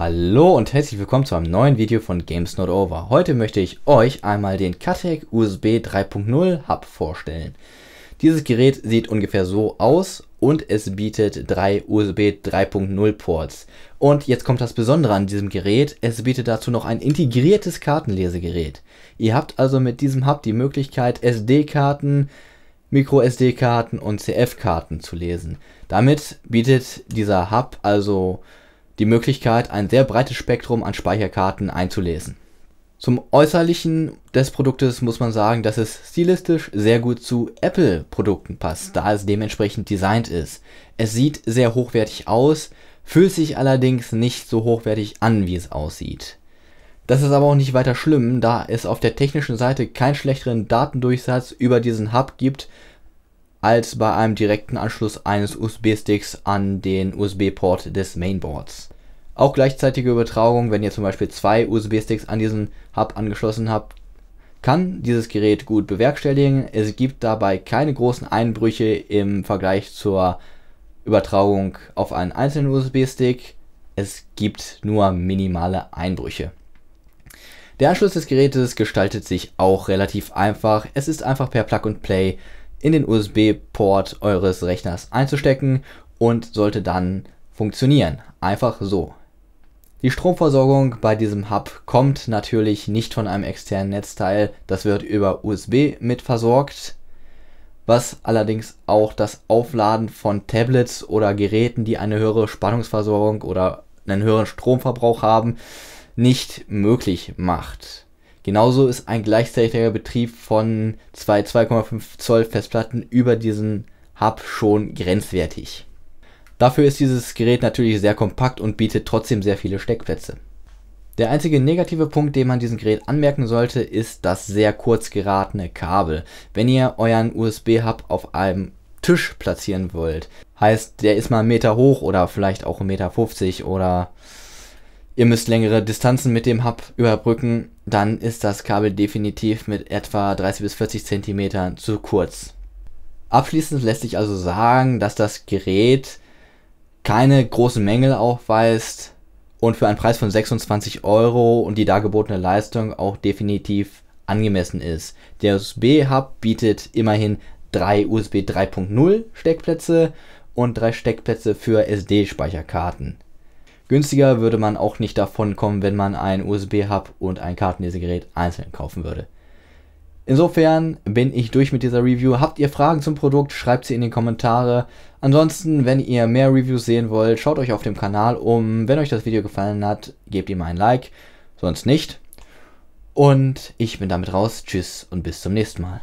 Hallo und herzlich willkommen zu einem neuen Video von Games Not Over. Heute möchte ich euch einmal den Katek USB 3.0 Hub vorstellen. Dieses Gerät sieht ungefähr so aus und es bietet drei USB 3.0 Ports. Und jetzt kommt das Besondere an diesem Gerät, es bietet dazu noch ein integriertes Kartenlesegerät. Ihr habt also mit diesem Hub die Möglichkeit SD-Karten, MicroSD-Karten und CF-Karten zu lesen. Damit bietet dieser Hub also die Möglichkeit, ein sehr breites Spektrum an Speicherkarten einzulesen. Zum Äußerlichen des Produktes muss man sagen, dass es stilistisch sehr gut zu Apple-Produkten passt, da es dementsprechend designt ist. Es sieht sehr hochwertig aus, fühlt sich allerdings nicht so hochwertig an, wie es aussieht. Das ist aber auch nicht weiter schlimm, da es auf der technischen Seite keinen schlechteren Datendurchsatz über diesen Hub gibt, als bei einem direkten Anschluss eines USB-Sticks an den USB-Port des Mainboards. Auch gleichzeitige Übertragung, wenn ihr zum Beispiel zwei USB-Sticks an diesen Hub angeschlossen habt, kann dieses Gerät gut bewerkstelligen. Es gibt dabei keine großen Einbrüche im Vergleich zur Übertragung auf einen einzelnen USB-Stick. Es gibt nur minimale Einbrüche. Der Anschluss des Gerätes gestaltet sich auch relativ einfach. Es ist einfach per Plug and Play in den USB-Port eures Rechners einzustecken und sollte dann funktionieren. Einfach so. Die Stromversorgung bei diesem Hub kommt natürlich nicht von einem externen Netzteil, das wird über USB mit versorgt, was allerdings auch das Aufladen von Tablets oder Geräten, die eine höhere Spannungsversorgung oder einen höheren Stromverbrauch haben, nicht möglich macht. Genauso ist ein gleichzeitiger Betrieb von zwei 2,5 Zoll Festplatten über diesen Hub schon grenzwertig. Dafür ist dieses Gerät natürlich sehr kompakt und bietet trotzdem sehr viele Steckplätze. Der einzige negative Punkt, den man diesem Gerät anmerken sollte, ist das sehr kurz geratene Kabel. Wenn ihr euren USB-Hub auf einem Tisch platzieren wollt, heißt der ist mal einen Meter hoch oder vielleicht auch 1,50 Meter 50 oder ihr müsst längere Distanzen mit dem Hub überbrücken, dann ist das Kabel definitiv mit etwa 30 bis 40 cm zu kurz. Abschließend lässt sich also sagen, dass das Gerät keine großen Mängel aufweist und für einen Preis von 26 Euro und die dargebotene Leistung auch definitiv angemessen ist. Der USB-Hub bietet immerhin drei USB 3.0 Steckplätze und drei Steckplätze für SD-Speicherkarten. Günstiger würde man auch nicht davon kommen, wenn man ein USB-Hub und ein Kartenlesegerät einzeln kaufen würde. Insofern bin ich durch mit dieser Review. Habt ihr Fragen zum Produkt, schreibt sie in die Kommentare. Ansonsten, wenn ihr mehr Reviews sehen wollt, schaut euch auf dem Kanal um. Wenn euch das Video gefallen hat, gebt ihm ein Like, sonst nicht. Und ich bin damit raus. Tschüss und bis zum nächsten Mal.